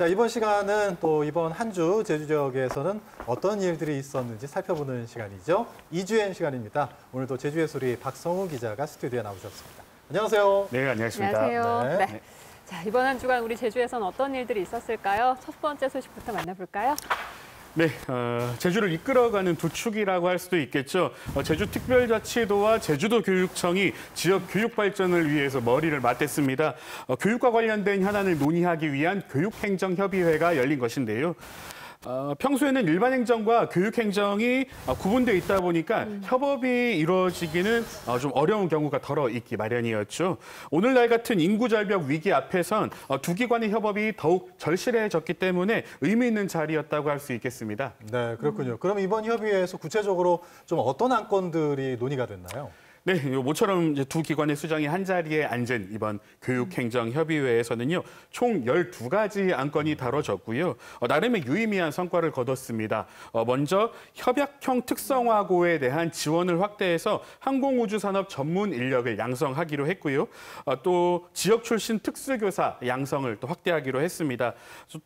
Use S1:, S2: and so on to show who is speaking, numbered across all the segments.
S1: 자, 이번 시간은 또 이번 한 주 제주 지역에서는 어떤 일들이 있었는지 살펴보는 시간이죠. 이주엔 시간입니다. 오늘도 제주의 소리 박성우 기자가 스튜디오에 나오셨습니다.
S2: 안녕하세요. 네, 안녕하십니까. 안녕하세요. 네. 네.
S3: 자, 이번 한 주간 우리 제주에선 어떤 일들이 있었을까요? 첫 번째 소식부터 만나볼까요?
S2: 네, 어, 제주를 이끌어가는 두 축이라고 할 수도 있겠죠. 어, 제주특별자치도와 제주도교육청이 지역 교육 발전을 위해서 머리를 맞댔습니다. 어, 교육과 관련된 현안을 논의하기 위한 교육행정협의회가 열린 것인데요. 어, 평소에는 일반 행정과 교육 행정이 어, 구분되어 있다 보니까 음. 협업이 이루어지기는 어, 좀 어려운 경우가 더러 있기 마련이었죠. 오늘날 같은 인구 절벽 위기 앞에선 어, 두 기관의 협업이 더욱 절실해졌기 때문에 의미 있는 자리였다고 할 수 있겠습니다. 네, 그렇군요. 그럼 이번 협의회에서 구체적으로 좀 어떤 안건들이 논의가 됐나요? 네, 모처럼 두 기관의 수장이 한자리에 앉은 이번 교육행정협의회에서는요. 총 12가지 안건이 다뤄졌고요. 어, 나름의 유의미한 성과를 거뒀습니다. 어, 먼저 협약형 특성화고에 대한 지원을 확대해서 항공우주산업 전문 인력을 양성하기로 했고요. 어, 또 지역 출신 특수교사 양성을 또 확대하기로 했습니다.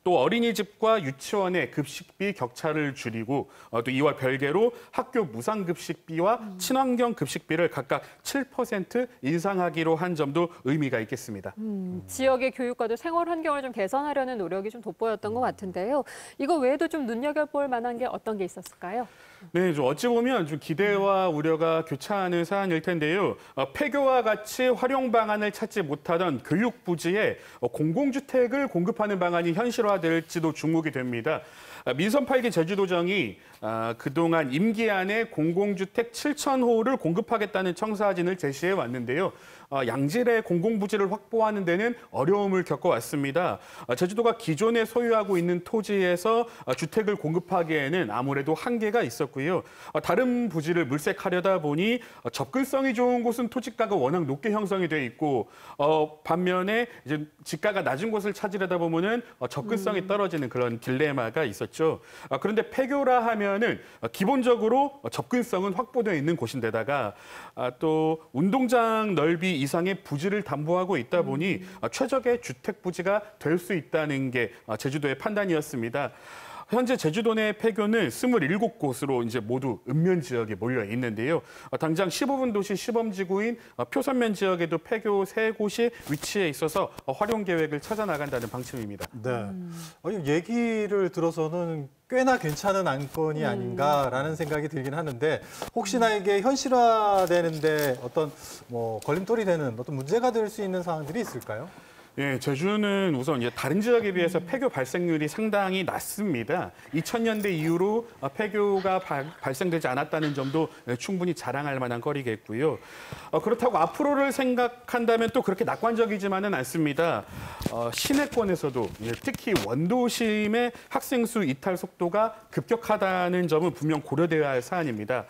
S2: 또 어린이집과 유치원의 급식비 격차를 줄이고 또 이와 별개로 학교 무상급식비와 친환경 급식비를 각 각각 7% 인상하기로 한 점도 의미가 있겠습니다.
S3: 음, 지역의 교육과도 생활 환경을 좀 개선하려는 노력이 좀 돋보였던 것 같은데요. 이거 외에도 좀 눈여겨볼 만한 게 어떤 게 있었을까요?
S2: 네, 좀 어찌 보면 좀 기대와 우려가 교차하는 사안일 텐데요. 어, 폐교와 같이 활용 방안을 찾지 못하던 교육 부지에 어, 공공주택을 공급하는 방안이 현실화될지도 주목이 됩니다. 어, 민선 8기 제주도정이 아, 그동안 임기 안에 공공주택 7천 호를 공급하겠다는 청사진을 제시해 왔는데요. 어, 양질의 공공부지를 확보하는 데는 어려움을 겪어왔습니다. 어, 제주도가 기존에 소유하고 있는 토지에서 어, 주택을 공급하기에는 아무래도 한계가 있었고요. 다른 부지를 물색하려다 보니 접근성이 좋은 곳은 토지가가 워낙 높게 형성이 돼 있고 반면에 이제 집가가 낮은 곳을 찾으려다 보면은 접근성이 음. 떨어지는 그런 딜레마가 있었죠. 그런데 폐교라 하면은 기본적으로 접근성은 확보되어 있는 곳인데다가 아, 또 운동장 넓이 이상의 부지를 담보하고 있다 보니 음. 아, 최적의 주택 부지가 될 수 있다는 게 아, 제주도의 판단이었습니다. 현재 제주도 내 폐교는 27곳으로 이제 모두 읍면 지역에 몰려 있는데요. 아, 당장 15분 도시 시범지구인 표선면 지역에도 폐교 3곳이 위치해 있어서 활용 계획을 찾아 나간다는 방침입니다. 네. 음.
S1: 아니, 얘기를 들어서는 꽤나 괜찮은 안건이 음. 아닌가라는 생각이 들긴 하는데 혹시나 이게 현실화되는데 어떤 뭐 걸림돌이
S2: 되는 어떤 문제가 될 수 있는 사항들이 있을까요? 예, 제주는 우선 다른 지역에 비해서 폐교 발생률이 상당히 낮습니다. 2000년대 이후로 폐교가 발, 발생되지 않았다는 점도 충분히 자랑할 만한 거리겠고요. 어, 그렇다고 앞으로를 생각한다면 또 그렇게 낙관적이지만은 않습니다. 어, 시내권에서도 예, 특히 원도심의 학생 수 이탈 속도가 급격하다는 점은 분명 고려되어야 할 사안입니다.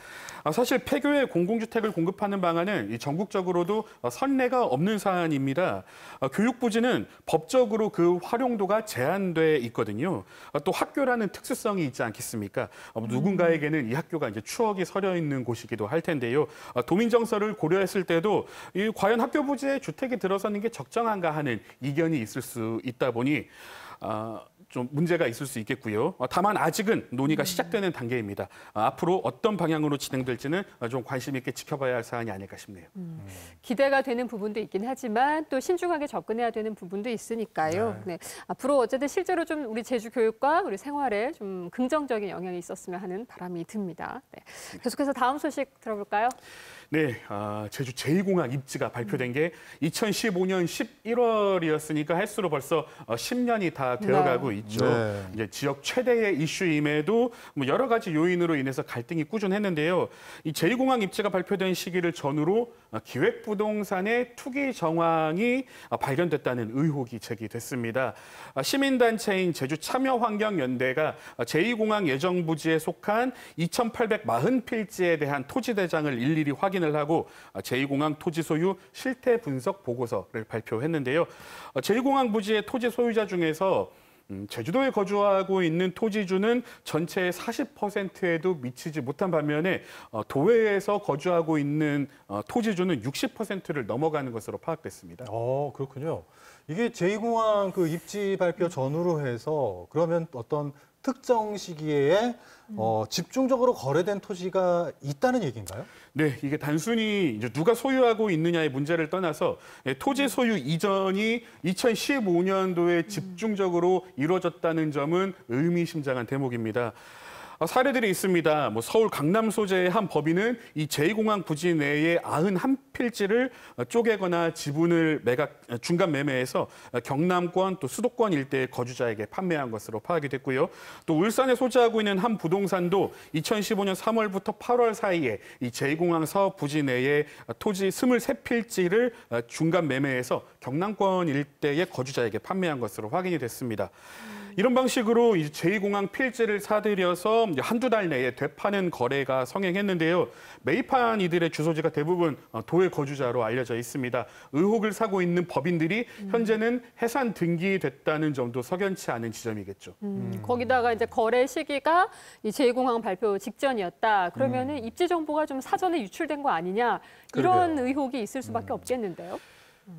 S2: 아, 사실 폐교의 공공주택을 공급하는 방안은 전국적으로도 어, 선례가 없는 사안입니다. 어, 교육부지는 법적으로 그 활용도가 제한돼 있거든요. 어, 또 학교라는 특수성이 있지 않겠습니까? 뭐 누군가에게는 이 학교가 이제 추억이 서려 있는 곳이기도 할 텐데요. 도민 정서를 고려했을 때도 이 과연 학교 부지에 주택이 들어서는 게 적정한가 하는 이견이 있을 수 있다 보니 아, 좀 문제가 있을 수 있겠고요. 어, 다만 아직은 논의가 음. 시작되는 단계입니다. 어, 앞으로 어떤 방향으로 진행될지는 어, 좀 관심 있게 지켜봐야 할 사안이 아닐까 싶네요. 음,
S3: 기대가 되는 부분도 있긴 하지만 또 신중하게 접근해야 되는 부분도 있으니까요. 네. 네. 앞으로 어쨌든 실제로 좀 우리 제주 교육과 우리 생활에 좀 긍정적인 영향이 있었으면 하는 바람이 듭니다. 네. 네. 계속해서 다음 소식 들어볼까요?
S2: 네, 아, 제주 제2공항 입지가 발표된 게 2015년 11월이었으니까 횟수로 벌써 10년이 어, 다 되어가고 네. 있죠. 네. 이제 지역 최대의 이슈임에도 뭐 여러 가지 요인으로 인해서 갈등이 꾸준했는데요. 이 제2공항 입지가 발표된 시기를 전후로 어, 기획부동산의 투기 정황이 어, 발견됐다는 의혹이 제기됐습니다. 아, 시민단체인 제주참여환경연대가 제2공항 예정부지에 속한 2,840필지에 대한 토지대장을 일일이 확인 추진을 하고 아, 제2공항 토지 소유 실태 분석 보고서를 발표했는데요. 아, 제2공항 부지의 토지 소유자 중에서 음, 제주도에 거주하고 있는 토지주는 전체의 40%에도 미치지 못한 반면에 어, 도외에서 거주하고 있는 어, 토지주는 60%를 넘어가는 것으로 파악됐습니다.
S1: 어, 그렇군요. 이게 제2공항 그 입지 발표 전후로 해서 그러면 어떤 특정 시기에 음. 어, 집중적으로 거래된
S2: 토지가 있다는 얘기인가요? 네, 이게 단순히 이제 누가 소유하고 있느냐의 문제를 떠나서 예, 토지 소유 이전이 2015년도에 음. 집중적으로 이루어졌다는 점은 의미심장한 대목입니다. 아, 사례들이 있습니다. 뭐 서울 강남 소재의 한 법인은 이 제2공항 부지 내에 91필지를 쪼개거나 지분을 매각 중간 매매해서 경남권 또 수도권 일대의 거주자에게 판매한 것으로 파악이 됐고요. 또 울산에 소재하고 있는 한 부동산도 2015년 3월부터 8월 사이에 이 제2공항 사업 부지 내에 토지 23필지를 중간 매매해서 경남권 일대의 거주자에게 판매한 것으로 확인이 됐습니다. 이런 방식으로 이 제2공항 제 필지를 사들여서 한두 달 내에 되파는 거래가 성행했는데요. 매입한 이들의 주소지가 대부분 어, 도의 거주자로 알려져 있습니다. 의혹을 사고 있는 법인들이 음. 현재는 해산 등기됐다는 점도 석연치 않은 지점이겠죠.
S3: 음, 거기다가 이제 거래 시기가 이 제2공항 발표 직전이었다. 그러면 은 음. 입지 정보가 좀 사전에 유출된 거 아니냐 이런 그러게요. 의혹이 있을 수밖에 음. 없겠는데요.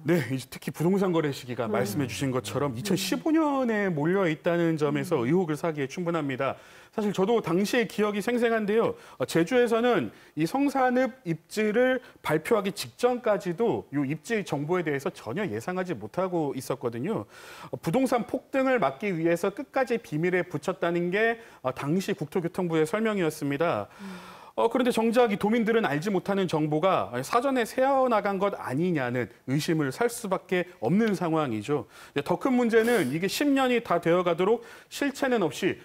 S2: 네, 특히 부동산 거래 시기가 음. 말씀해 주신 것처럼 2015년에 몰려 있다는 점에서 음. 의혹을 사기에 충분합니다. 사실 저도 당시의 기억이 생생한데요. 어, 제주에서는 이 성산읍 입지를 발표하기 직전까지도 이 입지 정보에 대해서 전혀 예상하지 못하고 있었거든요. 어, 부동산 폭등을 막기 위해서 끝까지 비밀에 붙였다는 게 어, 당시 국토교통부의 설명이었습니다. 음. 어, 그런데 정작 이 도민들은 알지 못하는 정보가 사전에 새어나간 것 아니냐는 의심을 살 수밖에 없는 상황이죠. 더 큰 문제는 이게 10년이 다 되어가도록 실체는 없이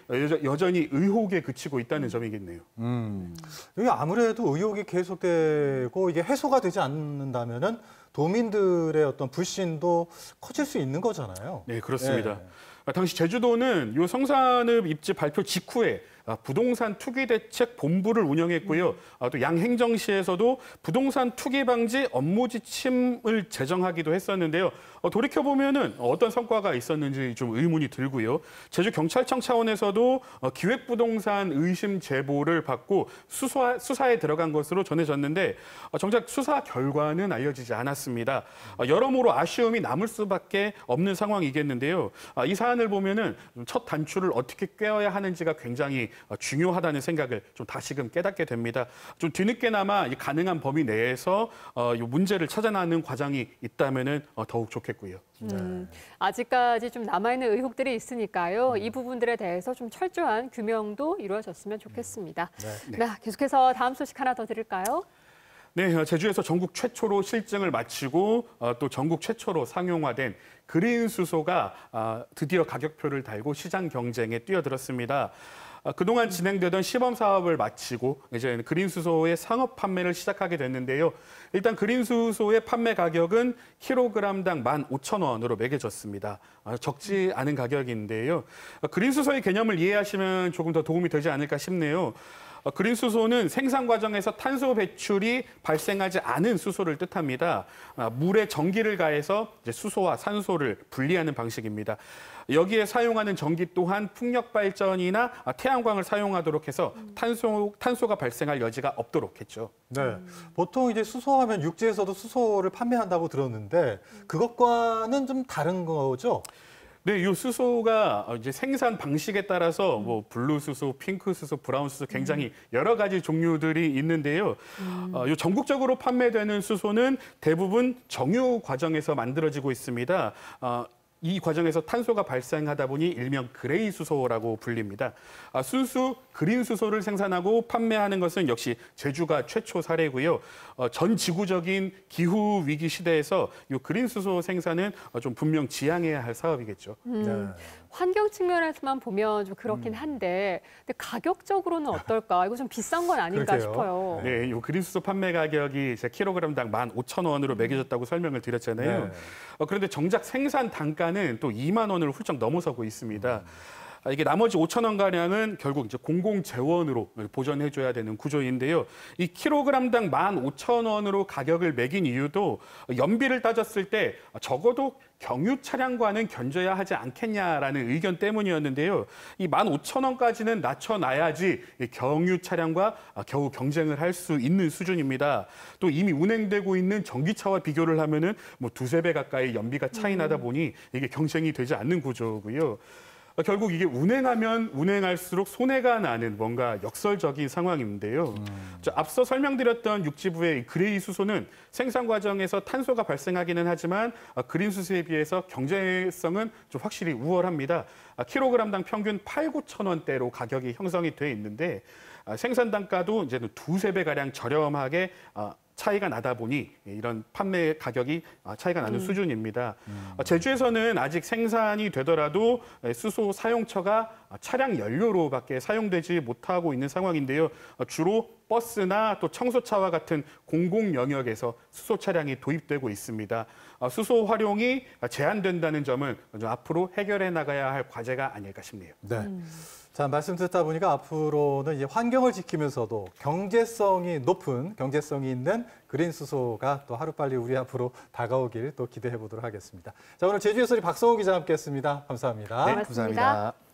S2: 여전히 의혹에 그치고 있다는 음. 점이겠네요. 음.
S1: 여기 아무래도 의혹이 계속되고 이게 해소가 되지 않는다면은 도민들의 어떤 불신도 커질 수 있는 거잖아요.
S2: 네, 그렇습니다. 네. 당시 제주도는 이 성산읍 입지 발표 직후에 아, 부동산 투기 대책 본부를 운영했고요. 아, 또 양행정시에서도 부동산 투기 방지 업무 지침을 제정하기도 했었는데요. 어, 돌이켜 보면은 어떤 성과가 있었는지 좀 의문이 들고요. 제주 경찰청 차원에서도 어, 기획 부동산 의심 제보를 받고 수사 수사에 들어간 것으로 전해졌는데 어, 정작 수사 결과는 알려지지 않았습니다. 여러모로 아쉬움이 남을 수밖에 없는 상황이겠는데요. 아, 이 사안을 보면은 음, 첫 단추를 어떻게 꿰어야 하는지가 굉장히 어, 중요하다는 생각을 좀 다시금 깨닫게 됩니다. 좀 뒤늦게나마 이 가능한 범위 내에서 어, 이 문제를 찾아나는 과정이 있다면은 어, 더욱 좋겠고요.
S3: 음, 아직까지 좀 남아있는 의혹들이 있으니까요. 이 부분들에 대해서 좀 철저한 규명도 이루어졌으면 좋겠습니다. 음, 네, 네. 네. 계속해서 다음 소식 하나 더 드릴까요?
S2: 네, 어, 제주에서 전국 최초로 실증을 마치고 어, 또 전국 최초로 상용화된 그린 수소가 아, 드디어 가격표를 달고 시장 경쟁에 뛰어들었습니다. 아, 그동안 진행되던 시범 사업을 마치고 이제 그린수소의 상업 판매를 시작하게 됐는데요. 일단 그린수소의 판매 가격은 킬로그램당 15,000원으로 매겨졌습니다. 아, 적지 않은 가격인데요. 아, 그린수소의 개념을 이해하시면 조금 더 도움이 되지 않을까 싶네요. 어, 그린 수소는 생산 과정에서 탄소 배출이 발생하지 않은 수소를 뜻합니다. 아, 물에 전기를 가해서 수소와 산소를 분리하는 방식입니다. 여기에 사용하는 전기 또한 풍력 발전이나 아, 태양광을 사용하도록 해서 탄소 탄소가 발생할 여지가 없도록 했죠. 네.
S1: 보통 이제 수소하면 육지에서도 수소를 판매한다고
S2: 들었는데 그것과는 좀 다른 거죠? 네, 이 수소가 이제 생산 방식에 따라서 뭐 블루 수소, 핑크 수소, 브라운 수소 굉장히 음. 여러 가지 종류들이 있는데요. 음. 어, 요 전국적으로 판매되는 수소는 대부분 정유 과정에서 만들어지고 있습니다. 어, 이 과정에서 탄소가 발생하다 보니 일명 그레이 수소라고 불립니다. 아, 순수 그린 수소를 생산하고 판매하는 것은 역시 제주가 최초 사례고요. 어, 전 지구적인 기후 위기 시대에서 이 그린 수소 생산은 어, 좀 분명 지향해야 할 사업이겠죠.
S3: 음, 네. 환경 측면에서만 보면 좀 그렇긴 음. 한데 근데 가격적으로는 어떨까? 이거 좀 비싼 건 아닌가 그러게요. 싶어요.
S2: 네, 이 그린수소 판매 가격이 이제 킬로그램당 15,000원으로 음. 매겨졌다고 설명을 드렸잖아요. 네. 어, 그런데 정작 생산 단가는 또 2만 원을 훌쩍 넘어서고 있습니다. 음. 아, 이게 나머지 5천 원 가량은 결국 이제 공공 재원으로 보전해 줘야 되는 구조인데요. 이 킬로그램당 15,000원으로 가격을 매긴 이유도 연비를 따졌을 때 적어도 경유 차량과는 견줘야 하지 않겠냐라는 의견 때문이었는데요. 이 15,000원까지는 낮춰놔야지 경유 차량과 겨우 경쟁을 할 수 있는 수준입니다. 또 이미 운행되고 있는 전기차와 비교를 하면은 뭐 두세 배 가까이 연비가 차이 나다 음. 보니 이게 경쟁이 되지 않는 구조고요. 결국 이게 운행하면 운행할수록 손해가 나는 뭔가 역설적인 상황인데요. 음. 앞서 설명드렸던 육지부의 그레이 수소는 생산 과정에서 탄소가 발생하기는 하지만 아, 그린 수소에 비해서 경제성은 좀 확실히 우월합니다. 아, 킬로그램당 평균 8, 9천 원대로 가격이 형성이 돼 있는데 아, 생산 단가도 이제는 두세 배 가량 저렴하게 차이가 나다 보니 이런 판매 가격이 아, 차이가 나는 음. 수준입니다. 음. 어, 제주에서는 아직 생산이 되더라도 수소 사용처가 차량 연료로밖에 사용되지 못하고 있는 상황인데요. 어, 주로 버스나 또 청소차와 같은 공공 영역에서 수소 차량이 도입되고 있습니다. 어, 수소 활용이 제한된다는 점을 앞으로 해결해 나가야 할 과제가 아닐까 싶네요. 네.
S1: 자, 말씀 듣다 보니까 앞으로는 이제 환경을 지키면서도 경제성이 높은, 경제성이 있는 그린 수소가 또 하루빨리 우리 앞으로 다가오길 또 기대해 보도록 하겠습니다. 자, 오늘 제주의 소리 박성호 기자와 함께 했습니다. 감사합니다. 네, 고맙습니다. 감사합니다.